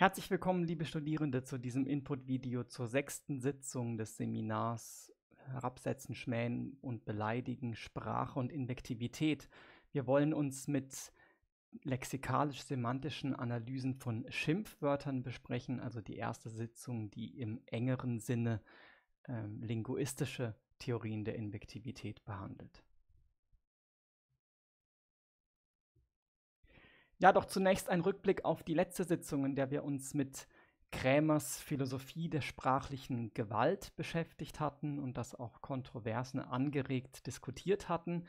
Herzlich willkommen, liebe Studierende, zu diesem Input-Video zur sechsten Sitzung des Seminars Herabsetzen, Schmähen und Beleidigen, Sprache und Invektivität. Wir wollen uns mit lexikalisch-semantischen Analysen von Schimpfwörtern besprechen, also die erste Sitzung, die im engeren Sinne ähm, linguistische Theorien der Invektivität behandelt. Ja, doch zunächst ein Rückblick auf die letzte Sitzung, in der wir uns mit Krämers Philosophie der sprachlichen Gewalt beschäftigt hatten und das auch Kontroversen angeregt diskutiert hatten.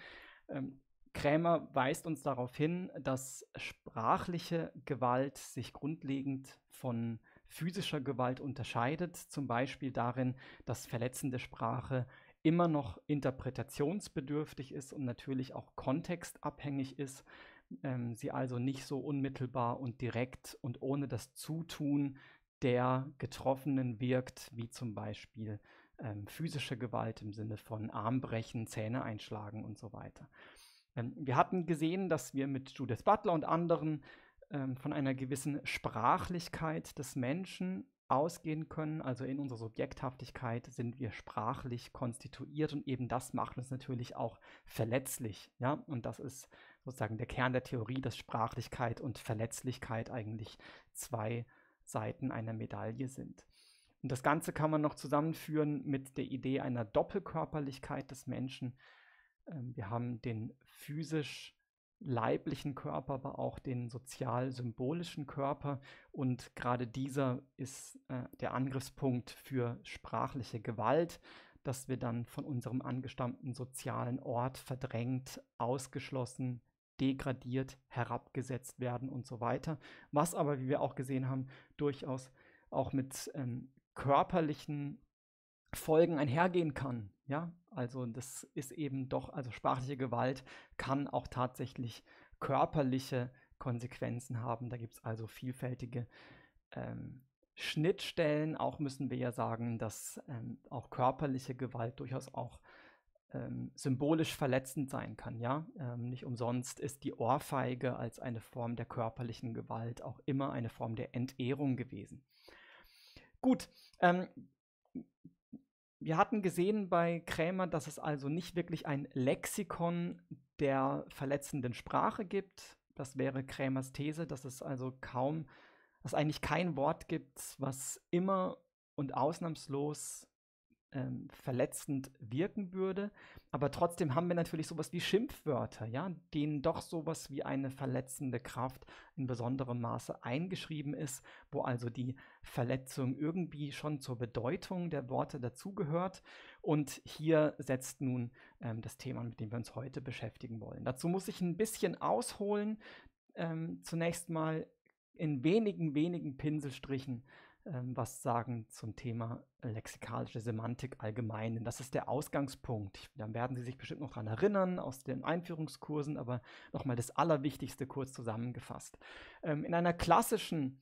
Ähm, Krämer weist uns darauf hin, dass sprachliche Gewalt sich grundlegend von physischer Gewalt unterscheidet, zum Beispiel darin, dass verletzende Sprache immer noch interpretationsbedürftig ist und natürlich auch kontextabhängig ist ähm, sie also nicht so unmittelbar und direkt und ohne das Zutun der Getroffenen wirkt, wie zum Beispiel ähm, physische Gewalt im Sinne von Armbrechen, Zähne einschlagen und so weiter. Ähm, wir hatten gesehen, dass wir mit Judith Butler und anderen ähm, von einer gewissen Sprachlichkeit des Menschen ausgehen können. Also in unserer Subjekthaftigkeit sind wir sprachlich konstituiert und eben das macht uns natürlich auch verletzlich. Ja, und das ist sozusagen der Kern der Theorie, dass Sprachlichkeit und Verletzlichkeit eigentlich zwei Seiten einer Medaille sind. Und das Ganze kann man noch zusammenführen mit der Idee einer Doppelkörperlichkeit des Menschen. Ähm, wir haben den physisch leiblichen Körper, aber auch den sozial-symbolischen Körper. Und gerade dieser ist äh, der Angriffspunkt für sprachliche Gewalt, dass wir dann von unserem angestammten sozialen Ort verdrängt, ausgeschlossen, degradiert, herabgesetzt werden und so weiter. Was aber, wie wir auch gesehen haben, durchaus auch mit ähm, körperlichen Folgen einhergehen kann. Ja, also das ist eben doch, also sprachliche Gewalt kann auch tatsächlich körperliche Konsequenzen haben. Da gibt es also vielfältige ähm, Schnittstellen. Auch müssen wir ja sagen, dass ähm, auch körperliche Gewalt durchaus auch ähm, symbolisch verletzend sein kann. Ja, ähm, nicht umsonst ist die Ohrfeige als eine Form der körperlichen Gewalt auch immer eine Form der Entehrung gewesen. Gut, ähm, wir hatten gesehen bei Krämer, dass es also nicht wirklich ein Lexikon der verletzenden Sprache gibt. Das wäre Krämers These, dass es also kaum, dass eigentlich kein Wort gibt, was immer und ausnahmslos ähm, verletzend wirken würde. Aber trotzdem haben wir natürlich sowas wie Schimpfwörter, ja, denen doch sowas wie eine verletzende Kraft in besonderem Maße eingeschrieben ist, wo also die Verletzung irgendwie schon zur Bedeutung der Worte dazugehört. Und hier setzt nun ähm, das Thema, mit dem wir uns heute beschäftigen wollen. Dazu muss ich ein bisschen ausholen. Ähm, zunächst mal in wenigen, wenigen Pinselstrichen, ähm, was sagen zum Thema lexikalische Semantik allgemein. das ist der Ausgangspunkt. Dann werden Sie sich bestimmt noch daran erinnern aus den Einführungskursen, aber nochmal das Allerwichtigste kurz zusammengefasst. Ähm, in einer klassischen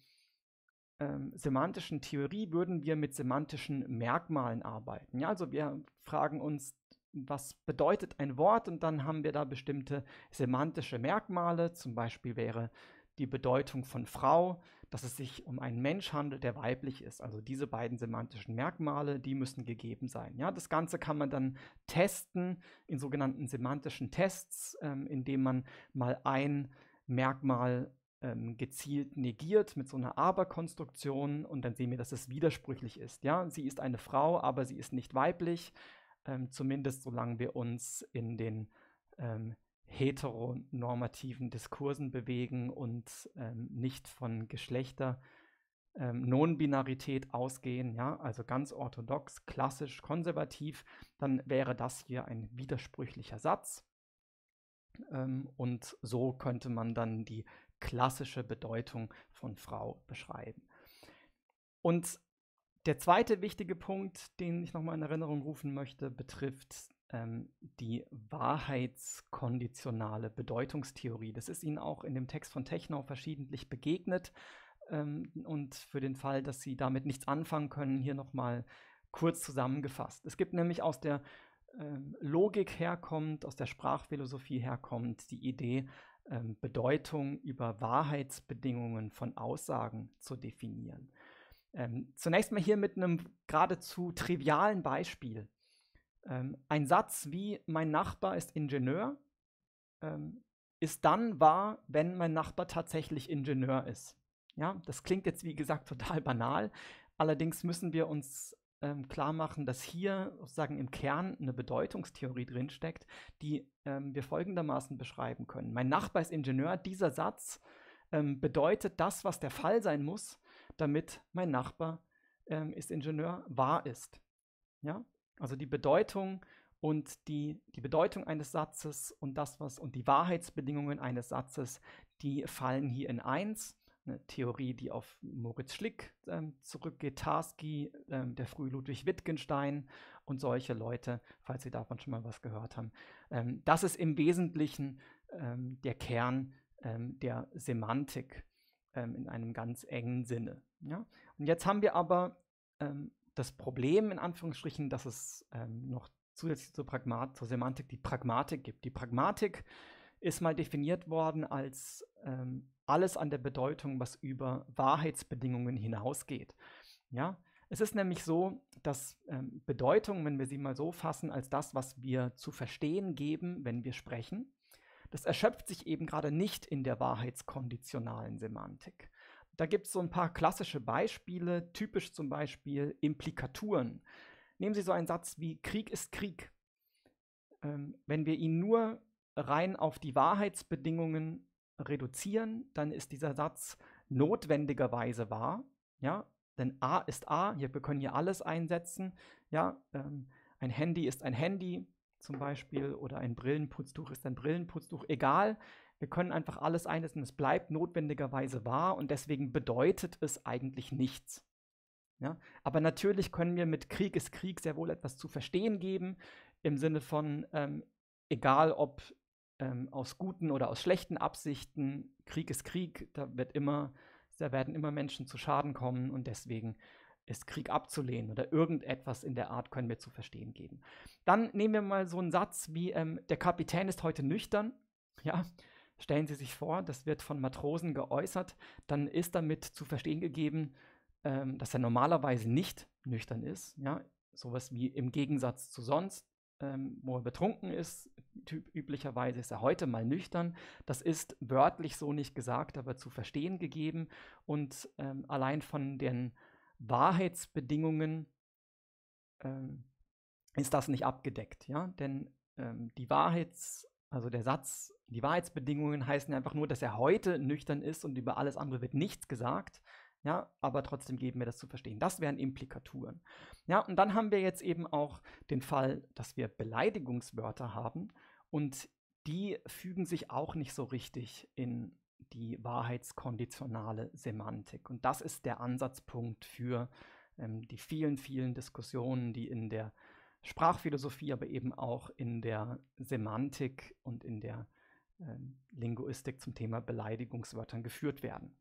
ähm, semantischen Theorie würden wir mit semantischen Merkmalen arbeiten. Ja, also wir fragen uns, was bedeutet ein Wort und dann haben wir da bestimmte semantische Merkmale. Zum Beispiel wäre die Bedeutung von Frau dass es sich um einen Mensch handelt, der weiblich ist. Also diese beiden semantischen Merkmale, die müssen gegeben sein. Ja, das Ganze kann man dann testen in sogenannten semantischen Tests, ähm, indem man mal ein Merkmal ähm, gezielt negiert mit so einer Aber-Konstruktion und dann sehen wir, dass es widersprüchlich ist. Ja, sie ist eine Frau, aber sie ist nicht weiblich, ähm, zumindest solange wir uns in den ähm, heteronormativen Diskursen bewegen und ähm, nicht von Geschlechter. Ähm, non ausgehen, ja, also ganz orthodox, klassisch, konservativ, dann wäre das hier ein widersprüchlicher Satz. Ähm, und so könnte man dann die klassische Bedeutung von Frau beschreiben. Und der zweite wichtige Punkt, den ich nochmal in Erinnerung rufen möchte, betrifft ähm, die wahrheitskonditionale Bedeutungstheorie. Das ist Ihnen auch in dem Text von Technau verschiedentlich begegnet. Ähm, und für den Fall, dass Sie damit nichts anfangen können, hier nochmal kurz zusammengefasst. Es gibt nämlich aus der ähm, Logik herkommt, aus der Sprachphilosophie herkommt, die Idee, ähm, Bedeutung über Wahrheitsbedingungen von Aussagen zu definieren. Ähm, zunächst mal hier mit einem geradezu trivialen Beispiel. Ähm, ein Satz wie mein Nachbar ist Ingenieur ähm, ist dann wahr, wenn mein Nachbar tatsächlich Ingenieur ist. Ja, das klingt jetzt wie gesagt total banal. Allerdings müssen wir uns ähm, klar machen, dass hier sozusagen im Kern eine Bedeutungstheorie drinsteckt, die ähm, wir folgendermaßen beschreiben können. Mein Nachbar ist Ingenieur, dieser Satz ähm, bedeutet das, was der Fall sein muss, damit mein Nachbar ähm, ist Ingenieur wahr ist. Ja? Also die Bedeutung und die, die Bedeutung eines Satzes und das, was und die Wahrheitsbedingungen eines Satzes, die fallen hier in eins. Eine Theorie, die auf Moritz Schlick ähm, zurückgeht, Tarski, ähm, der frühe Ludwig Wittgenstein und solche Leute, falls Sie davon schon mal was gehört haben. Ähm, das ist im Wesentlichen ähm, der Kern ähm, der Semantik ähm, in einem ganz engen Sinne. Ja? Und jetzt haben wir aber das Problem, in Anführungsstrichen, dass es ähm, noch zusätzlich zur, Pragma zur Semantik die Pragmatik gibt. Die Pragmatik ist mal definiert worden als ähm, alles an der Bedeutung, was über Wahrheitsbedingungen hinausgeht. Ja, es ist nämlich so, dass ähm, Bedeutung, wenn wir sie mal so fassen, als das, was wir zu verstehen geben, wenn wir sprechen, das erschöpft sich eben gerade nicht in der wahrheitskonditionalen Semantik. Da gibt es so ein paar klassische Beispiele, typisch zum Beispiel Implikaturen. Nehmen Sie so einen Satz wie Krieg ist Krieg. Ähm, wenn wir ihn nur rein auf die Wahrheitsbedingungen reduzieren, dann ist dieser Satz notwendigerweise wahr. Ja, denn A ist A, hier, wir können hier alles einsetzen. Ja, ähm, ein Handy ist ein Handy zum Beispiel oder ein Brillenputztuch ist ein Brillenputztuch, egal. Wir können einfach alles einsetzen. Es bleibt notwendigerweise wahr und deswegen bedeutet es eigentlich nichts. Ja? Aber natürlich können wir mit Krieg ist Krieg sehr wohl etwas zu verstehen geben, im Sinne von, ähm, egal ob ähm, aus guten oder aus schlechten Absichten, Krieg ist Krieg, da, wird immer, da werden immer Menschen zu Schaden kommen und deswegen ist Krieg abzulehnen oder irgendetwas in der Art können wir zu verstehen geben. Dann nehmen wir mal so einen Satz wie, ähm, der Kapitän ist heute nüchtern. Ja, Stellen Sie sich vor, das wird von Matrosen geäußert, dann ist damit zu verstehen gegeben, ähm, dass er normalerweise nicht nüchtern ist. Ja? Sowas wie im Gegensatz zu sonst, ähm, wo er betrunken ist. Typ, üblicherweise ist er heute mal nüchtern. Das ist wörtlich so nicht gesagt, aber zu verstehen gegeben. Und ähm, allein von den Wahrheitsbedingungen ähm, ist das nicht abgedeckt. Ja? Denn ähm, die Wahrheitsbedingungen, also der Satz, die Wahrheitsbedingungen heißen einfach nur, dass er heute nüchtern ist und über alles andere wird nichts gesagt. Ja, aber trotzdem geben wir das zu verstehen. Das wären Implikaturen. Ja, und dann haben wir jetzt eben auch den Fall, dass wir Beleidigungswörter haben und die fügen sich auch nicht so richtig in die wahrheitskonditionale Semantik. Und das ist der Ansatzpunkt für ähm, die vielen, vielen Diskussionen, die in der Sprachphilosophie, aber eben auch in der Semantik und in der äh, Linguistik zum Thema Beleidigungswörtern geführt werden.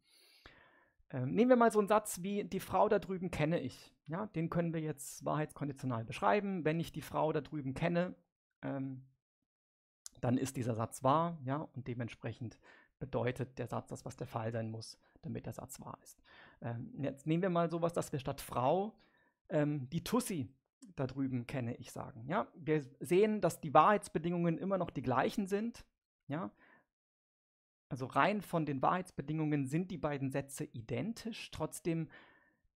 Ähm, nehmen wir mal so einen Satz wie die Frau da drüben kenne ich. Ja, den können wir jetzt wahrheitskonditional beschreiben. Wenn ich die Frau da drüben kenne, ähm, dann ist dieser Satz wahr, ja, und dementsprechend bedeutet der Satz das, was der Fall sein muss, damit der Satz wahr ist. Ähm, jetzt nehmen wir mal sowas, dass wir statt Frau ähm, die Tussi da drüben kenne ich sagen. Ja, wir sehen, dass die Wahrheitsbedingungen immer noch die gleichen sind. Ja, also rein von den Wahrheitsbedingungen sind die beiden Sätze identisch. Trotzdem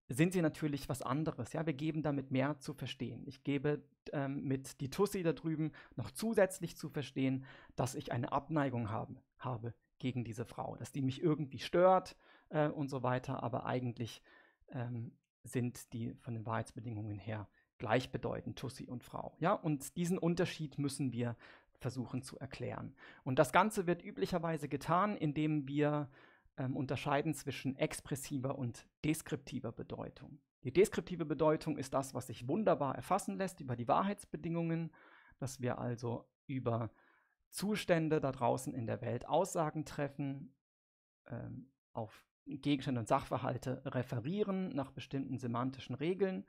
sind sie natürlich was anderes. Ja, wir geben damit mehr zu verstehen. Ich gebe ähm, mit die Tussi da drüben noch zusätzlich zu verstehen, dass ich eine Abneigung habe, habe gegen diese Frau, dass die mich irgendwie stört äh, und so weiter. Aber eigentlich ähm, sind die von den Wahrheitsbedingungen her gleichbedeutend, Tussi und Frau. Ja, und diesen Unterschied müssen wir versuchen zu erklären. Und das Ganze wird üblicherweise getan, indem wir ähm, unterscheiden zwischen expressiver und deskriptiver Bedeutung. Die deskriptive Bedeutung ist das, was sich wunderbar erfassen lässt über die Wahrheitsbedingungen, dass wir also über Zustände da draußen in der Welt Aussagen treffen, ähm, auf Gegenstände und Sachverhalte referieren nach bestimmten semantischen Regeln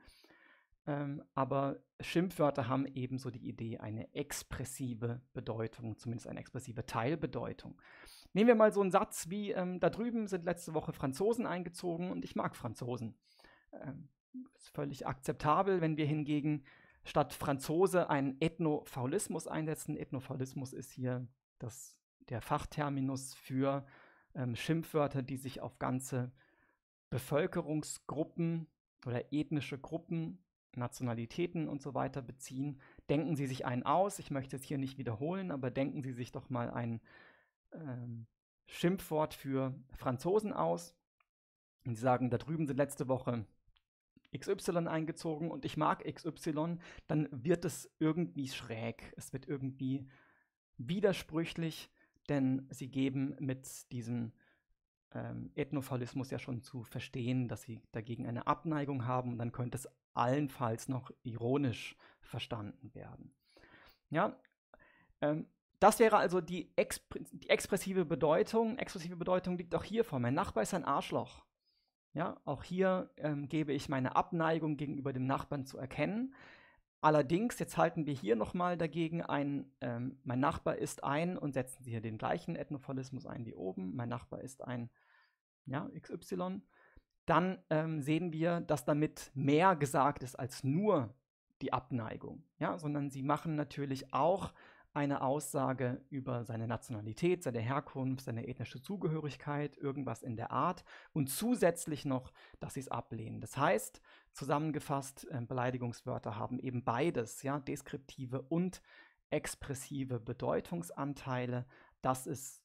ähm, aber Schimpfwörter haben ebenso die Idee, eine expressive Bedeutung, zumindest eine expressive Teilbedeutung. Nehmen wir mal so einen Satz wie, ähm, da drüben sind letzte Woche Franzosen eingezogen und ich mag Franzosen. Ähm, ist völlig akzeptabel, wenn wir hingegen statt Franzose einen Ethnofaulismus einsetzen. Ethnofaulismus ist hier das, der Fachterminus für ähm, Schimpfwörter, die sich auf ganze Bevölkerungsgruppen oder ethnische Gruppen Nationalitäten und so weiter beziehen. Denken Sie sich einen aus. Ich möchte es hier nicht wiederholen, aber denken Sie sich doch mal ein ähm, Schimpfwort für Franzosen aus. Und Sie sagen, da drüben sind letzte Woche XY eingezogen und ich mag XY, dann wird es irgendwie schräg. Es wird irgendwie widersprüchlich, denn sie geben mit diesem ähm, Ethnophallismus ja schon zu verstehen, dass sie dagegen eine Abneigung haben und dann könnte es allenfalls noch ironisch verstanden werden. Ja, ähm, das wäre also die, exp die, expressive Bedeutung. Expressive Bedeutung liegt auch hier vor. Mein Nachbar ist ein Arschloch. Ja, auch hier ähm, gebe ich meine Abneigung gegenüber dem Nachbarn zu erkennen. Allerdings, jetzt halten wir hier nochmal dagegen ein, ähm, mein Nachbar ist ein und setzen Sie hier den gleichen Ethnophallismus ein wie oben. Mein Nachbar ist ein ja, XY, dann ähm, sehen wir, dass damit mehr gesagt ist als nur die Abneigung, ja, sondern sie machen natürlich auch eine Aussage über seine Nationalität, seine Herkunft, seine ethnische Zugehörigkeit, irgendwas in der Art und zusätzlich noch, dass sie es ablehnen. Das heißt, zusammengefasst, äh, Beleidigungswörter haben eben beides, ja, deskriptive und expressive Bedeutungsanteile. Das ist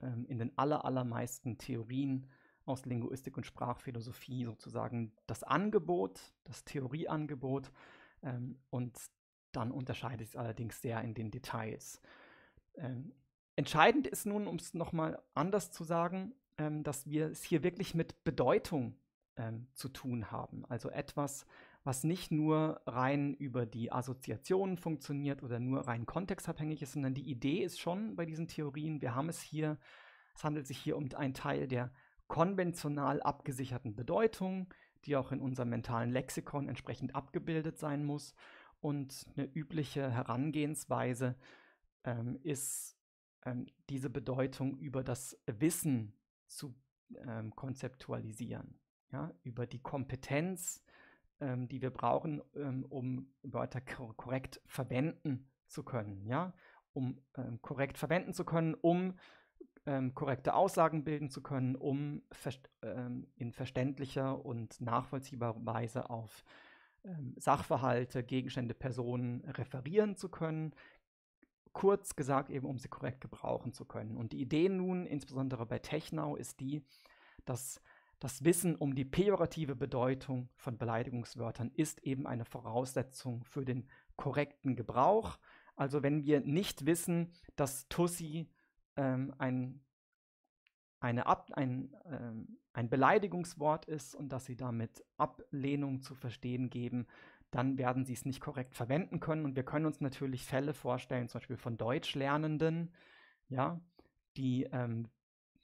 ähm, in den allermeisten Theorien aus Linguistik und Sprachphilosophie sozusagen das Angebot, das Theorieangebot ähm, und dann unterscheidet es allerdings sehr in den Details. Ähm, entscheidend ist nun, um es nochmal anders zu sagen, ähm, dass wir es hier wirklich mit Bedeutung ähm, zu tun haben, also etwas, was nicht nur rein über die Assoziationen funktioniert oder nur rein kontextabhängig ist, sondern die Idee ist schon bei diesen Theorien, wir haben es hier, es handelt sich hier um einen Teil der konventional abgesicherten Bedeutung, die auch in unserem mentalen Lexikon entsprechend abgebildet sein muss. Und eine übliche Herangehensweise ähm, ist, ähm, diese Bedeutung über das Wissen zu ähm, konzeptualisieren, ja? über die Kompetenz, ähm, die wir brauchen, ähm, um Wörter korrekt verwenden zu können, ja, um ähm, korrekt verwenden zu können, um ähm, korrekte Aussagen bilden zu können, um ver ähm, in verständlicher und nachvollziehbarer Weise auf ähm, Sachverhalte, Gegenstände, Personen referieren zu können, kurz gesagt eben, um sie korrekt gebrauchen zu können. Und die Idee nun, insbesondere bei Technau, ist die, dass das Wissen um die pejorative Bedeutung von Beleidigungswörtern ist eben eine Voraussetzung für den korrekten Gebrauch. Also wenn wir nicht wissen, dass Tussi ähm, ein, eine Ab, ein, ähm, ein Beleidigungswort ist und dass sie damit Ablehnung zu verstehen geben, dann werden sie es nicht korrekt verwenden können. Und wir können uns natürlich Fälle vorstellen, zum Beispiel von Deutschlernenden, ja, die ähm,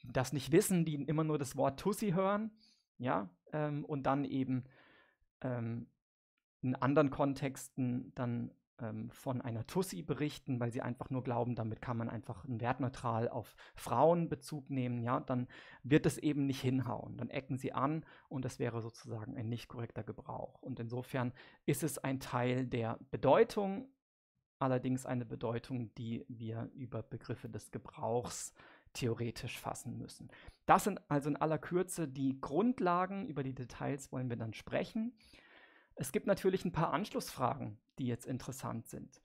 das nicht wissen, die immer nur das Wort Tussi hören, ja, ähm, und dann eben ähm, in anderen Kontexten dann ähm, von einer Tussi berichten, weil sie einfach nur glauben, damit kann man einfach wertneutral auf Frauen Bezug nehmen, ja, dann wird es eben nicht hinhauen. Dann ecken sie an und das wäre sozusagen ein nicht korrekter Gebrauch. Und insofern ist es ein Teil der Bedeutung, allerdings eine Bedeutung, die wir über Begriffe des Gebrauchs theoretisch fassen müssen. Das sind also in aller Kürze die Grundlagen, über die Details wollen wir dann sprechen. Es gibt natürlich ein paar Anschlussfragen, die jetzt interessant sind.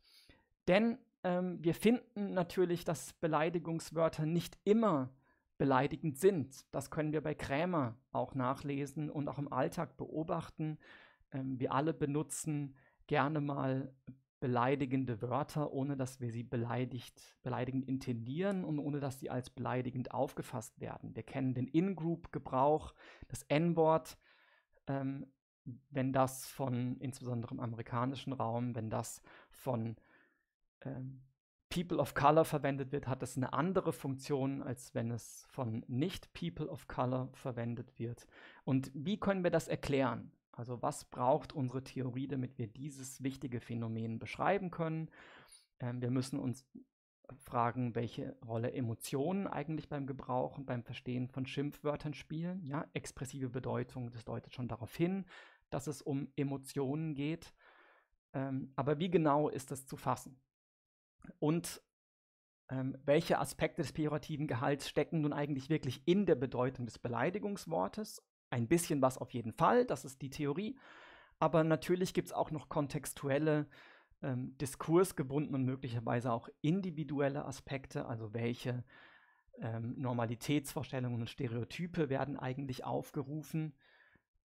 Denn ähm, wir finden natürlich, dass Beleidigungswörter nicht immer beleidigend sind. Das können wir bei Krämer auch nachlesen und auch im Alltag beobachten. Ähm, wir alle benutzen gerne mal beleidigende Wörter, ohne dass wir sie beleidigt, beleidigend intendieren und ohne dass sie als beleidigend aufgefasst werden. Wir kennen den In-Group-Gebrauch, das N-Wort, ähm, wenn das von, insbesondere im amerikanischen Raum, wenn das von ähm, People of Color verwendet wird, hat das eine andere Funktion, als wenn es von Nicht-People of Color verwendet wird. Und wie können wir das erklären? Also was braucht unsere Theorie, damit wir dieses wichtige Phänomen beschreiben können? Ähm, wir müssen uns fragen, welche Rolle Emotionen eigentlich beim Gebrauch und beim Verstehen von Schimpfwörtern spielen. Ja, expressive Bedeutung, das deutet schon darauf hin, dass es um Emotionen geht. Ähm, aber wie genau ist das zu fassen? Und ähm, welche Aspekte des pejorativen Gehalts stecken nun eigentlich wirklich in der Bedeutung des Beleidigungswortes ein bisschen was auf jeden Fall, das ist die Theorie. Aber natürlich gibt es auch noch kontextuelle, ähm, diskursgebundene und möglicherweise auch individuelle Aspekte, also welche ähm, Normalitätsvorstellungen und Stereotype werden eigentlich aufgerufen.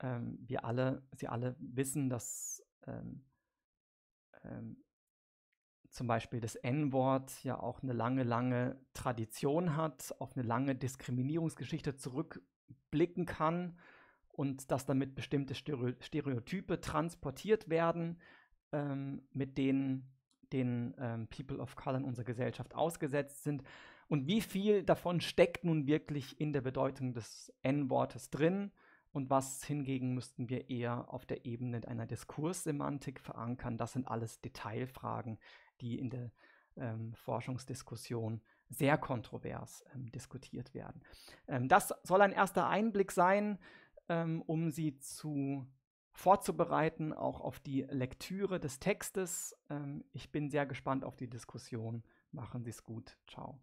Ähm, wir alle, Sie alle wissen, dass ähm, ähm, zum Beispiel das N-Wort ja auch eine lange, lange Tradition hat, auf eine lange Diskriminierungsgeschichte zurück blicken kann und dass damit bestimmte Stereotype transportiert werden, ähm, mit denen den ähm, People of Color in unserer Gesellschaft ausgesetzt sind und wie viel davon steckt nun wirklich in der Bedeutung des N-Wortes drin und was hingegen müssten wir eher auf der Ebene einer Diskurssemantik verankern. Das sind alles Detailfragen, die in der ähm, Forschungsdiskussion sehr kontrovers ähm, diskutiert werden. Ähm, das soll ein erster Einblick sein, ähm, um Sie zu vorzubereiten, auch auf die Lektüre des Textes. Ähm, ich bin sehr gespannt auf die Diskussion. Machen Sie es gut. Ciao.